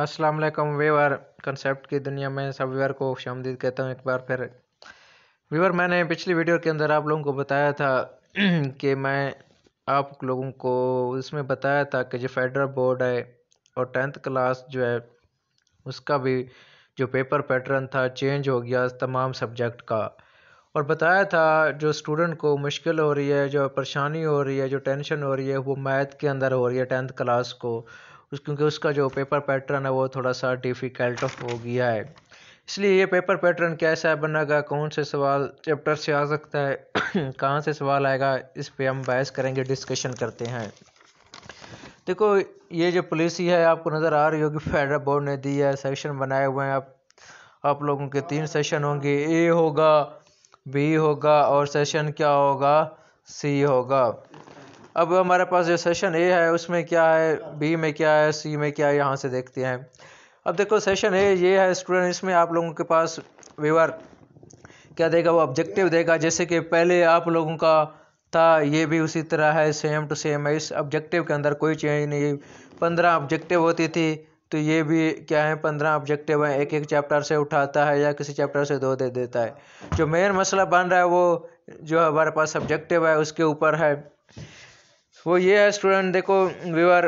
अस्सलाम वालेकुम viewer concept की दुनिया में सब व्यूअर को खुश आमदीद कहता हूँ एक बार फिर व्यूअर मैंने पिछली वीडियो के अंदर आप लोगों को बताया था कि मैं आप लोगों को इसमें बताया था कि जो फेडरल बोर्ड है और टेंथ क्लास जो है उसका भी जो पेपर पैटर्न था चेंज हो गया तमाम सब्जेक्ट का और बताया था जो स्टूडेंट को मुश्किल हो रही है जो परेशानी हो रही है जो टेंशन हो रही है वो मैथ के अंदर हो रही है टेंथ क्लास को उस क्योंकि उसका जो पेपर पैटर्न है वो थोड़ा सा डिफ़िकल्ट हो गया है इसलिए ये पेपर पैटर्न कैसा बनेगा कौन से सवाल चैप्टर से आ सकता है कहाँ से सवाल आएगा इस पर हम बहस करेंगे डिस्कशन करते हैं देखो ये जो पॉलिसी है आपको नज़र आ रही होगी फेडरल बोर्ड ने दी है सेक्शन बनाए हुए हैं आप आप लोगों के तीन सेशन होंगे ए होगा बी होगा और सेशन क्या होगा सी होगा अब हमारे पास जो सेशन ए है उसमें क्या है बी में क्या है सी में क्या है यहाँ से देखते हैं अब देखो सेशन ए ये है स्टूडेंट इसमें आप लोगों के पास व्यवहार क्या देगा वो ऑब्जेक्टिव देगा जैसे कि पहले आप लोगों का था ये भी उसी तरह है सेम टू सेम है इस ऑब्जेक्टिव के अंदर कोई चेंज नहीं पंद्रह ऑब्जेक्टिव होती थी तो ये भी क्या है पंद्रह ऑब्जेक्टिव है एक एक चैप्टर से उठाता है या किसी चैप्टर से दो दे देता है जो मेन मसला बन रहा है वो जो हमारे पास सब्जेक्टिव है उसके ऊपर है वो ये है स्टूडेंट देखो व्यूअर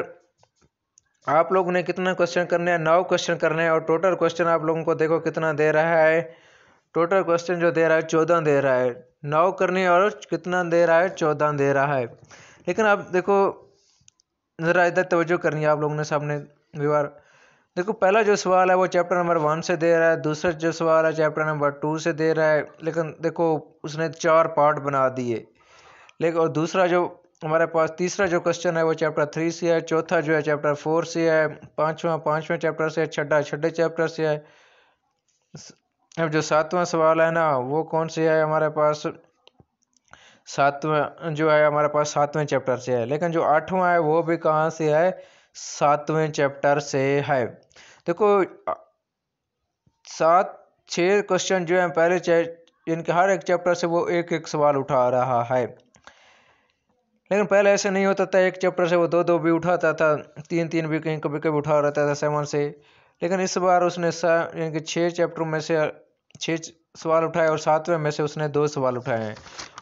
आप लोगों ने कितना क्वेश्चन करने हैं नौ क्वेश्चन करने हैं और टोटल क्वेश्चन आप लोगों को देखो कितना दे रहा है टोटल क्वेश्चन जो दे रहा है चौदह दे रहा है नौ करने और कितना दे रहा है चौदह दे रहा है लेकिन आप देखो ज़रा इधर तवज्जो करनी है आप लोगों ने सामने व्यवहार देखो पहला जो सवाल है वो चैप्टर नंबर वन से दे रहा है दूसरा जो सवाल है चैप्टर नंबर टू से दे रहा है लेकिन देखो उसने चार पार्ट बना दिए लेकिन और दूसरा जो हमारे पास तीसरा जो क्वेश्चन है वो चैप्टर थ्री से है चौथा जो है चैप्टर फोर से है पाँचवा पाँचवें चैप्टर से है छठा छठे चैप्टर से है अब जो सातवां सवाल है ना वो कौन से है हमारे पास सातवां जो है हमारे पास सातवें चैप्टर से है लेकिन जो आठवां है वो भी कहाँ से है सातवें चैप्टर से है देखो सात छः क्वेश्चन जो है पहले इनके हर एक चैप्टर से वो एक एक सवाल उठा रहा है लेकिन पहले ऐसे नहीं होता था एक चैप्टर से वो दो दो भी उठाता था तीन तीन भी कहीं कभी कभी उठा रहता था सेवन से लेकिन इस बार उसने यानी कि छः चैप्टर में से छः सवाल उठाए और सातवें में से उसने दो सवाल उठाए हैं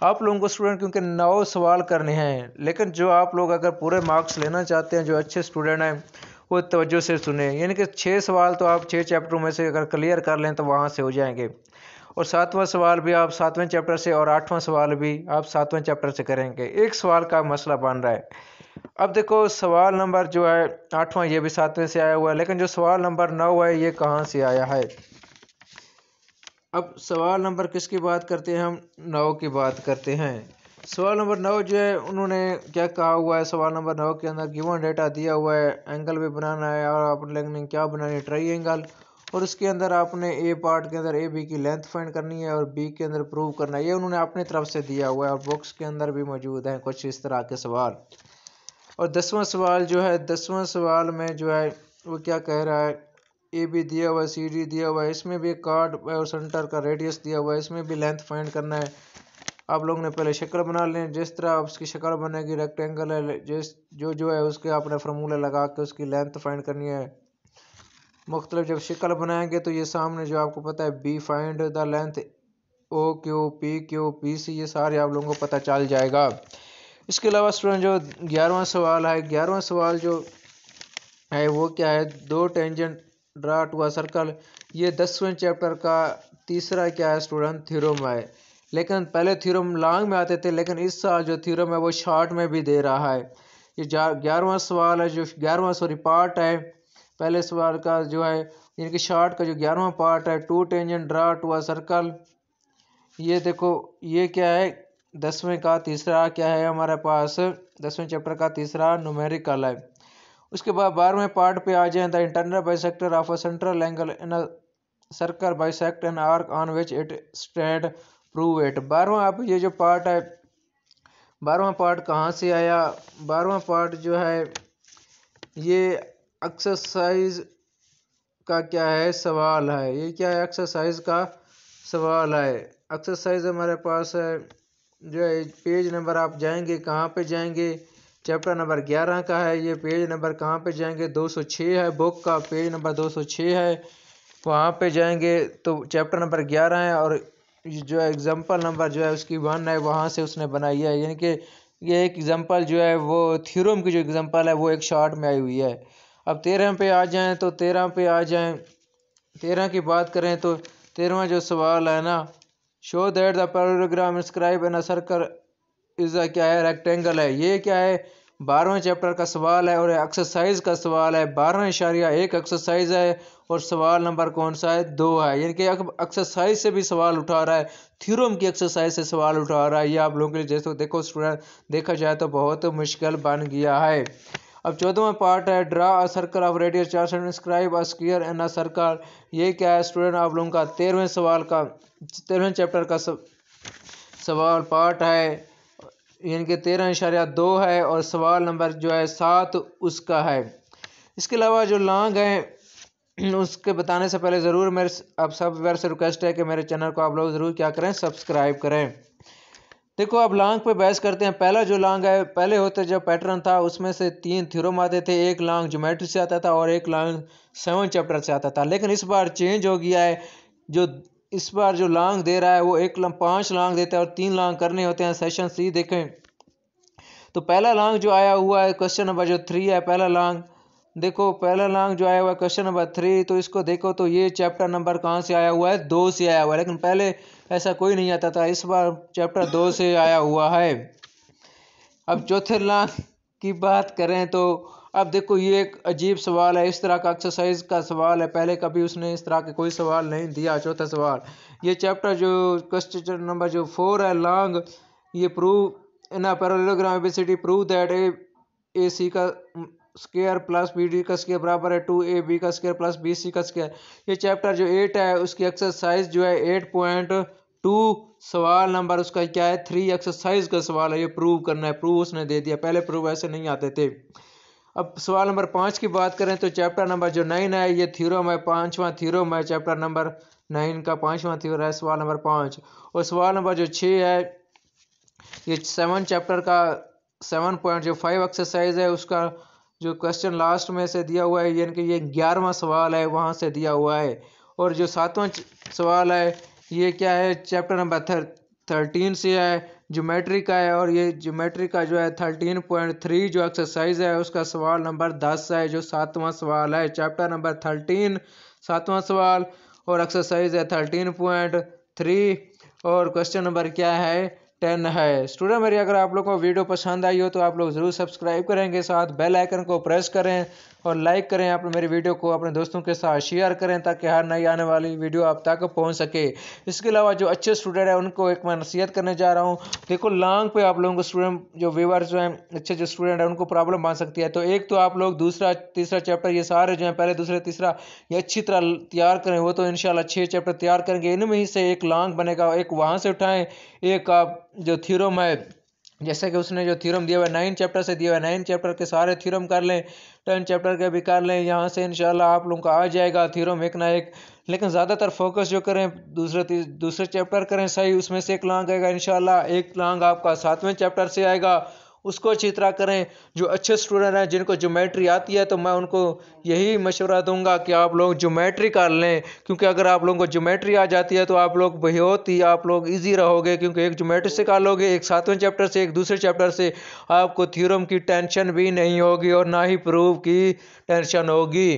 आप लोगों को स्टूडेंट क्योंकि नौ सवाल करने हैं लेकिन जो आप लोग अगर पूरे मार्क्स लेना चाहते हैं जो अच्छे स्टूडेंट हैं वो तवज्जो से सुने यानी कि छः सवाल तो आप छः चैप्टरों में से अगर क्लियर कर लें तो वहाँ से हो जाएंगे और सातवां सवाल भी आप सातवें चैप्टर से और आठवां सवाल भी आप सातवें चैप्टर से करेंगे एक सवाल का मसला बन रहा है अब देखो सवाल नंबर जो है आठवां ये भी सातवें से आया हुआ है लेकिन जो सवाल नंबर नौ है ये कहाँ से आया है अब सवाल नंबर किसकी बात करते हैं हम नौ की बात करते हैं सवाल नंबर नौ जो है उन्होंने क्या कहा हुआ है सवाल नंबर नौ के अंदर गिवन डेटा दिया हुआ है एंगल भी बनाना है और आपने क्या बनानी है ट्राई एंगल और उसके अंदर आपने ए पार्ट के अंदर ए बी की लेंथ फाइंड करनी है और बी के अंदर प्रूव करना है ये उन्होंने अपनी तरफ से दिया हुआ है और बुक्स के अंदर भी मौजूद हैं कुछ इस तरह के सवाल और दसवां सवाल जो है दसवां सवाल में जो है वो क्या कह रहा है ए बी दिया हुआ है सी डी दिया हुआ है इसमें भी कार्ड और सेंटर का रेडियस दिया हुआ है इसमें भी लेंथ फाइंड करना है आप लोगों ने पहले शक्ल बना लें जिस तरह उसकी शक्ल बनेगी रेक्टेंगल है जिस जो जो है उसके आपने फार्मूला लगा के उसकी लेंथ फाइंड करनी है मुख्तलिफ जब शिकल बनाएंगे तो ये सामने जो आपको पता है B find the length O Q P Q P C ये सारे आप लोगों को पता चल जाएगा इसके अलावा स्टूडेंट जो ग्यारहवा सवाल है ग्यारहवा सवाल जो है वो क्या है दो टेंजेंट ड्रा टू सर्कल ये दसवें चैप्टर का तीसरा क्या है स्टूडेंट थ्योरम है लेकिन पहले थ्योरम लॉन्ग में आते थे लेकिन इस साल जो थ्योरम है वो शॉर्ट में भी दे रहा है ये ग्यारहवा सवाल है जो ग्यारहवा सॉरी पार्ट है पहले सवाल का जो है कि शार्ट का जो ग्यारहवा पार्ट है two tangent draw to a circle ये देखो ये क्या है दसवें का तीसरा क्या है हमारे पास दसवें चैप्टर का तीसरा नुमेरिकल है उसके बाद बारहवें पार्ट पे आ जाए the internal bisector of a central angle in a circle bisects an arc on which it stand prove it बारहवा आप ये जो पार्ट है बारहवा पार्ट कहाँ से आया बारहवा पार्ट जो है ये एक्सरसाइज का क्या है सवाल है ये क्या है एक्सरसाइज का सवाल है एक्सरसाइज हमारे पास है जो है पेज नंबर आप जाएंगे कहाँ पे जाएंगे चैप्टर नंबर ग्यारह का है ये पेज नंबर कहाँ पे जाएंगे दो सौ छः है बुक का पेज नंबर दो सौ छः है वहाँ पे जाएंगे तो चैप्टर नंबर ग्यारह है और जो है एग्ज़ाम्पल नंबर जो है उसकी वन है वहाँ से उसने बनाई है यानी कि ये एक एग्ज़ाम्पल जो है वो थ्योरम की जो एग्ज़ाम्पल है वो एक शॉर्ट में आई हुई है अब तेरह पे आ जाएं तो तेरह पे आ जाएं तेरह की बात करें तो तेरहवा जो सवाल है ना show that the parallelogram inscribe in circle is क्या है रेक्टेंगल है ये क्या है बारहवें चैप्टर का सवाल है और एक्सरसाइज का सवाल है बारहवें इशारिया एक एक्सरसाइज है और सवाल नंबर कौन सा है दो है यानी कि एक्सरसाइज से भी सवाल उठा रहा है थ्योरम की एक्सरसाइज से सवाल उठा रहा है ये आप लोगों के लिए जैसे देखो स्टूडेंट देखा जाए तो बहुत मुश्किल बन गया है अब चौदहवा पार्ट है draw a circle of radius चार cent scribe a and a circle ये क्या है स्टूडेंट आप लोगों का तेरहवें सवाल का तेरहवें चैप्टर का सवाल पार्ट है यानी कि तेरह इशारा दो है और सवाल नंबर जो है सात उसका है इसके अलावा जो लॉन्ग है उसके बताने से पहले ज़रूर मेरे आप सब से रिक्वेस्ट है कि मेरे चैनल को आप लोग ज़रूर क्या करें सब्सक्राइब करें देखो अब लांग पे बहस करते हैं पहला जो लांग है पहले होते जो पैटर्न था उसमें से तीन थ्योरम आते थे एक लांग जोमेट्री से आता था और एक लांग सेवन चैप्टर से आता था लेकिन इस बार चेंज हो गया है जो इस बार जो लांग दे रहा है वो एक लांग पाँच लांग देता है और तीन लांग करने होते हैं सेशन सी देखें तो पहला लांग जो आया हुआ है क्वेश्चन नंबर जो थ्री है पहला लांग देखो पहला लांग जो आया हुआ है क्वेश्चन नंबर थ्री तो इसको देखो तो ये चैप्टर नंबर कहाँ से आया हुआ है दो से आया हुआ है लेकिन पहले ऐसा कोई नहीं आता था इस बार चैप्टर दो से आया हुआ है अब चौथे लांग की बात करें तो अब देखो ये एक अजीब सवाल है इस तरह का एक्सरसाइज का सवाल है पहले कभी उसने इस तरह के कोई सवाल नहीं दिया चौथा सवाल ये चैप्टर जो क्वेश्चन नंबर जो फोर है लॉन्ग ये prove in parallelogram ABCD prove that A A C का स्केयर प्लस बी डी का स्केयर बराबर है टू ए बी का स्केयर प्लस बी सी का स्केयर ये चैप्टर जो एट है उसकी एक्सरसाइज जो है एट पॉइंट टू सवाल नंबर उसका क्या है थ्री एक्सरसाइज का सवाल है ये प्रूव करना है प्रूव उसने दे दिया पहले प्रूव ऐसे नहीं आते थे अब सवाल नंबर पाँच की बात करें तो चैप्टर नंबर जो नाइन है ये थ्योरम है पाँचवा थ्योरम है चैप्टर नंबर नाइन का पाँचवा थीरो है सवाल नंबर पाँच और सवाल नंबर जो छः है ये सेवन चैप्टर का सेवन पॉइंट जो फाइव एक्सरसाइज है उसका जो क्वेश्चन लास्ट में से दिया हुआ है यानी कि ये ग्यारहवा सवाल है वहाँ से दिया हुआ है और जो सातवां सवाल है ये क्या है चैप्टर नंबर थर थर्टीन से है ज्योमेट्री का है और ये ज्योमेट्री का जो है थर्टीन पॉइंट थ्री जो एक्सरसाइज है उसका सवाल नंबर दस है जो सातवां सवाल है चैप्टर नंबर थर्टीन सातवां सवाल और एक्सरसाइज है थर्टीन पॉइंट थ्री और क्वेश्चन नंबर क्या है टेन है स्टूडेंट मेरी अगर आप लोग को वीडियो पसंद आई हो तो आप लोग ज़रूर सब्सक्राइब करेंगे साथ बेल आइकन को प्रेस करें और लाइक करें आप मेरी वीडियो को अपने दोस्तों के साथ शेयर करें ताकि हर नई आने वाली वीडियो आप तक पहुंच सके इसके अलावा जो अच्छे स्टूडेंट हैं उनको एक मैं नसीहत करने जा रहा हूं देखो लॉन्ग पे आप लोगों को स्टूडेंट जो व्यूवर जो हैं अच्छे जो स्टूडेंट हैं उनको प्रॉब्लम बन सकती है तो एक तो आप लोग दूसरा तीसरा चैप्टर ये सारे जो हैं पहले दूसरा तीसरा ये अच्छी तरह तैयार करें वो तो इन छः चैप्टर तैयार करेंगे इनमें ही से एक लॉन्ग बनेगा एक वहाँ से उठाएँ एक जो थ्योरम है जैसे कि उसने जो थ्योरम दिया हुआ है नाइन चैप्टर से दिया हुआ है नाइन चैप्टर के सारे थ्योरम कर लें टेन चैप्टर के भी कर लें यहाँ से इनशाला आप लोगों का आ जाएगा थ्योरम एक ना एक लेकिन ज़्यादातर फोकस जो करें दूसरे दूसरे चैप्टर करें सही उसमें से एक लांग आएगा शाला एक लांग आपका सातवें चैप्टर से आएगा उसको अच्छी तरह करें जो अच्छे स्टूडेंट हैं जिनको ज्योमेट्री आती है तो मैं उनको यही मशवरा दूंगा कि आप लोग ज्योमेट्री कर लें क्योंकि अगर आप लोगों को ज्योमेट्री आ जाती है तो आप लोग बहुत ही आप लोग ईजी रहोगे क्योंकि एक ज्योमेट्री से कर लोगे एक सातवें चैप्टर से एक दूसरे चैप्टर से आपको थ्योरम की टेंशन भी नहीं होगी और ना ही प्रूफ की टेंशन होगी